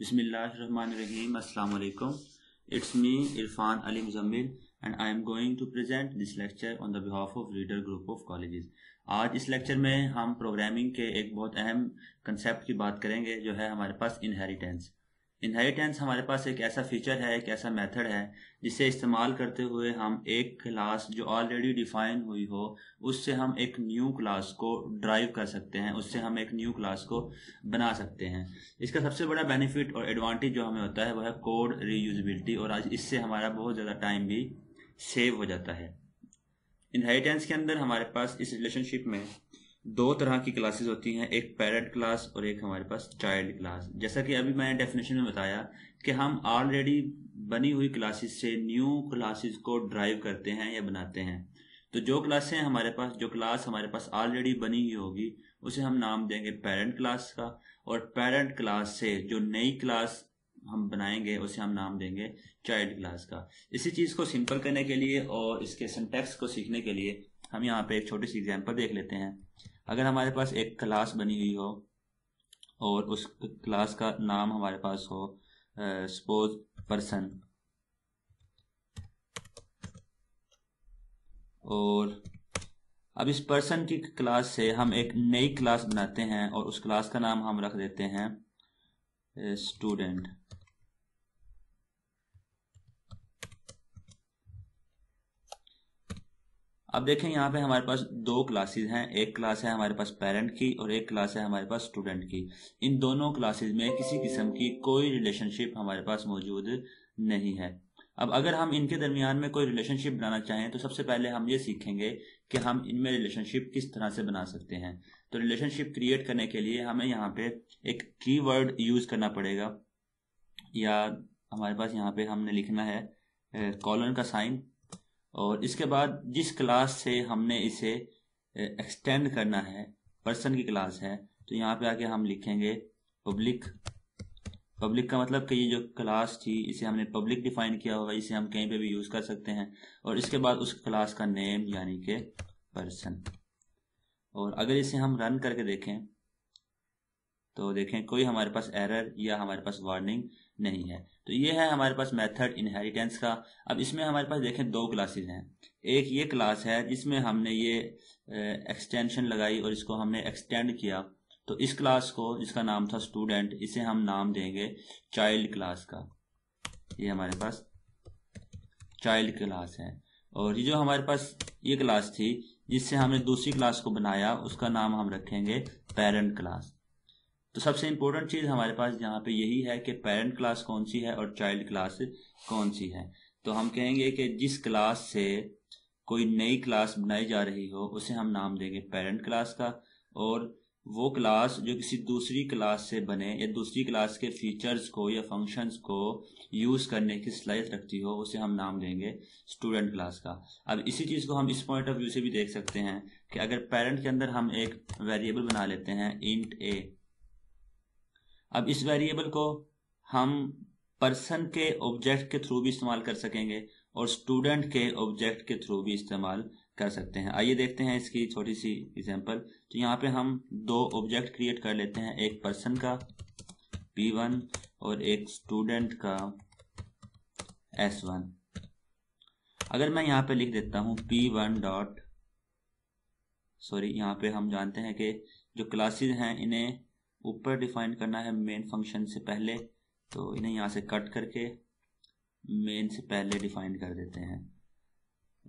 बिस्मिल्लाम अलैक्म it's me Irfan Ali Muzammil and I am going to present this lecture on the behalf of reader group of colleges आज इस lecture में हम programming के एक बहुत अहम कंसेप्ट की बात करेंगे जो है हमारे पास इनहेरिटेंस इनहेरिटेंस हमारे पास एक ऐसा फीचर है एक ऐसा मेथड है जिसे इस्तेमाल करते हुए हम एक क्लास जो ऑलरेडी डिफाइन हुई हो उससे हम एक न्यू क्लास को ड्राइव कर सकते हैं उससे हम एक न्यू क्लास को बना सकते हैं इसका सबसे बड़ा बेनिफिट और एडवांटेज जो हमें होता है वह है कोड रीयूजबिलिटी और आज इससे हमारा बहुत ज़्यादा टाइम भी सेव हो जाता है इनहेरिटेंस के अंदर हमारे पास इस रिलेशनशिप में दो तरह की क्लासेस होती हैं एक पेरेंट क्लास और एक हमारे पास चाइल्ड क्लास जैसा कि अभी मैंने डेफिनेशन में बताया कि हम ऑलरेडी बनी हुई क्लासेस से न्यू क्लासेस को ड्राइव करते हैं या बनाते हैं तो जो क्लासें हमारे पास जो क्लास हमारे पास ऑलरेडी बनी हुई होगी उसे हम नाम देंगे पेरेंट क्लास का और पेरेंट क्लास से जो नई क्लास हम बनाएंगे उसे हम नाम देंगे चाइल्ड क्लास का इसी चीज़ को सिंपल करने के लिए और इसके सिंटेक्स को सीखने के लिए हम यहाँ पे एक छोटी सी एग्जाम्पल देख लेते हैं अगर हमारे पास एक क्लास बनी हुई हो और उस क्लास का नाम हमारे पास हो सपोज पर्सन और अब इस पर्सन की क्लास से हम एक नई क्लास बनाते हैं और उस क्लास का नाम हम रख देते हैं स्टूडेंट अब देखें यहाँ पे हमारे पास दो क्लासेस हैं एक क्लास है हमारे पास पेरेंट की और एक क्लास है हमारे पास स्टूडेंट की इन दोनों क्लासेस में किसी किस्म की कोई रिलेशनशिप हमारे पास मौजूद नहीं है अब अगर हम इनके दरमियान में कोई रिलेशनशिप बनाना चाहें तो सबसे पहले हम ये सीखेंगे कि हम इनमें रिलेशनशिप किस तरह से बना सकते हैं तो रिलेशनशिप क्रिएट करने के लिए हमें यहाँ पे एक की यूज करना पड़ेगा या हमारे पास यहाँ पे हमने लिखना है कॉलन का साइन और इसके बाद जिस क्लास से हमने इसे एक्सटेंड करना है पर्सन की क्लास है तो यहाँ पे आके हम लिखेंगे पब्लिक पब्लिक का मतलब कि ये जो क्लास थी इसे हमने पब्लिक डिफाइन किया होगा इसे हम कहीं पे भी यूज़ कर सकते हैं और इसके बाद उस क्लास का नेम यानी के पर्सन और अगर इसे हम रन करके देखें तो देखें कोई हमारे पास एरर या हमारे पास वार्निंग नहीं है तो ये है हमारे पास मेथड इनहेरिटेंस का अब इसमें हमारे पास देखें दो क्लासेस हैं एक ये क्लास है जिसमें हमने ये एक्सटेंशन लगाई और इसको हमने एक्सटेंड किया तो इस क्लास को जिसका नाम था स्टूडेंट इसे हम नाम देंगे चाइल्ड क्लास का ये हमारे पास चाइल्ड क्लास है और ये जो हमारे पास ये क्लास थी जिससे हमने दूसरी क्लास को बनाया उसका नाम हम रखेंगे पेरेंट क्लास तो सबसे इम्पोर्टेंट चीज़ हमारे पास यहाँ पे यही है कि पेरेंट क्लास कौन सी है और चाइल्ड क्लास कौन सी है तो हम कहेंगे कि जिस क्लास से कोई नई क्लास बनाई जा रही हो उसे हम नाम देंगे पेरेंट क्लास का और वो क्लास जो किसी दूसरी क्लास से बने या दूसरी क्लास के फीचर्स को या फंक्शंस को यूज़ करने की सलाहियत रखती हो उसे हम नाम देंगे स्टूडेंट क्लास का अब इसी चीज़ को हम इस पॉइंट ऑफ व्यू से भी देख सकते हैं कि अगर पेरेंट के अंदर हम एक वेरिएबल बना लेते हैं इंट ए अब इस वेरिएबल को हम पर्सन के ऑब्जेक्ट के थ्रू भी इस्तेमाल कर सकेंगे और स्टूडेंट के ऑब्जेक्ट के थ्रू भी इस्तेमाल कर सकते हैं आइए देखते हैं इसकी छोटी सी एग्जांपल तो यहाँ पे हम दो ऑब्जेक्ट क्रिएट कर लेते हैं एक पर्सन का पी वन और एक स्टूडेंट का एस वन अगर मैं यहाँ पे लिख देता हूँ पी वन डॉट सॉरी यहाँ पे हम जानते हैं कि जो क्लासेस हैं इन्हें ऊपर डिफाइन करना है मेन फंक्शन से पहले तो इन्हें यहाँ से कट करके मेन से पहले डिफाइन कर देते हैं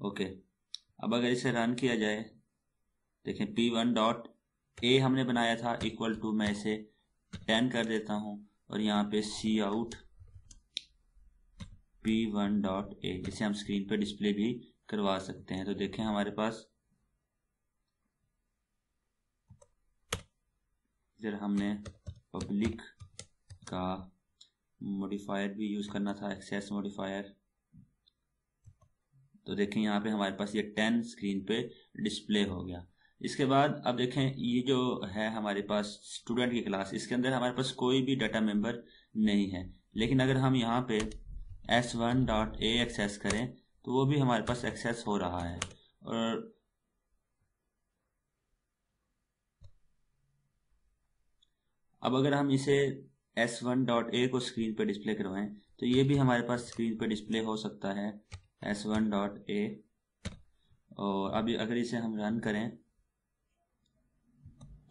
ओके अब अगर इसे रन किया जाए देखें पी वन डॉट ए हमने बनाया था इक्वल टू मैं इसे टेन कर देता हूँ और यहाँ पे C out P one dot A इसे हम स्क्रीन पे डिस्प्ले भी करवा सकते हैं तो देखें हमारे पास इधर हमने पब्लिक का मॉडिफायर भी यूज़ करना था एक्सेस मॉडिफायर तो देखें यहाँ पे हमारे पास ये टेन स्क्रीन पे डिस्प्ले हो गया इसके बाद अब देखें ये जो है हमारे पास स्टूडेंट की क्लास इसके अंदर हमारे पास कोई भी डाटा मेंबर नहीं है लेकिन अगर हम यहाँ पे S one dot A access करें तो वो भी हमारे पास एक्सेस हो रहा है और अब अगर हम इसे एस वन डॉट ए को स्क्रीन पर डिस्प्ले करवाएं तो ये भी हमारे पास स्क्रीन पर डिस्प्ले हो सकता है एस वन डॉट ए और अब अगर इसे हम रन करें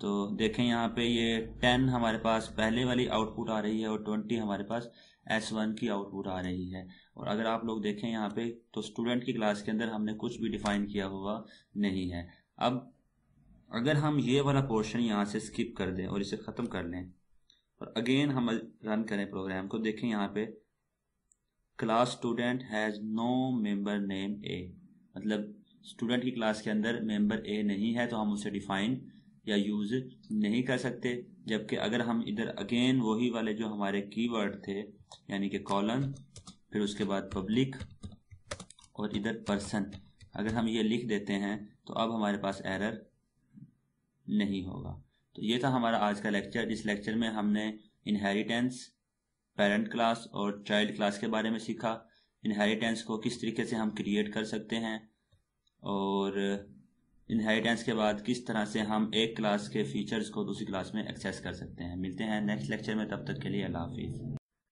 तो देखें यहाँ पे ये टेन हमारे पास पहले वाली आउटपुट आ रही है और ट्वेंटी हमारे पास एस वन की आउटपुट आ रही है और अगर आप लोग देखें यहाँ पे तो स्टूडेंट की क्लास के अंदर हमने कुछ भी डिफाइन किया हुआ नहीं है अब अगर हम ये वाला पोर्शन यहाँ से स्किप कर दें और इसे ख़त्म कर लें और अगेन हम रन करें प्रोग्राम को देखें यहाँ पे class student has no member name A मतलब स्टूडेंट की क्लास के अंदर मेंबर ए नहीं है तो हम उसे डिफाइन या यूज़ नहीं कर सकते जबकि अगर हम इधर अगेन वही वाले जो हमारे कीवर्ड थे यानी कि कॉलन फिर उसके बाद पब्लिक और इधर पर्सन अगर हम ये लिख देते हैं तो अब हमारे पास एरर नहीं होगा तो ये था हमारा आज का लेक्चर इस लेक्चर में हमने इनहेरिटेंस पेरेंट क्लास और चाइल्ड क्लास के बारे में सीखा इनहेरिटेंस को किस तरीके से हम क्रिएट कर सकते हैं और इनहेरिटेंस के बाद किस तरह से हम एक क्लास के फीचर्स को दूसरी क्लास में एक्सेस कर सकते हैं मिलते हैं नेक्स्ट लेक्चर में तब तक के लिए अल्लाह हाफिज़